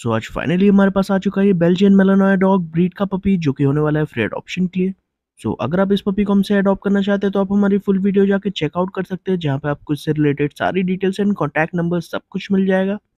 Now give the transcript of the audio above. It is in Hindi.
सो आज फाइनली हमारे पास आ चुका है बेल्जियन मेलानोया डॉग ब्रीड का पपी जो कि होने वाला है फ्री अडॉप्शन के लिए सो so, अगर आप इस पपी को हमसे अडॉप्ट करना चाहते हैं तो आप हमारी फुल वीडियो जाके चेकआउट कर सकते हैं जहाँ पे आपको इससे रिलेटेड सारी डिटेल्स एंड कॉन्टैक्ट नंबर सब कुछ मिल जाएगा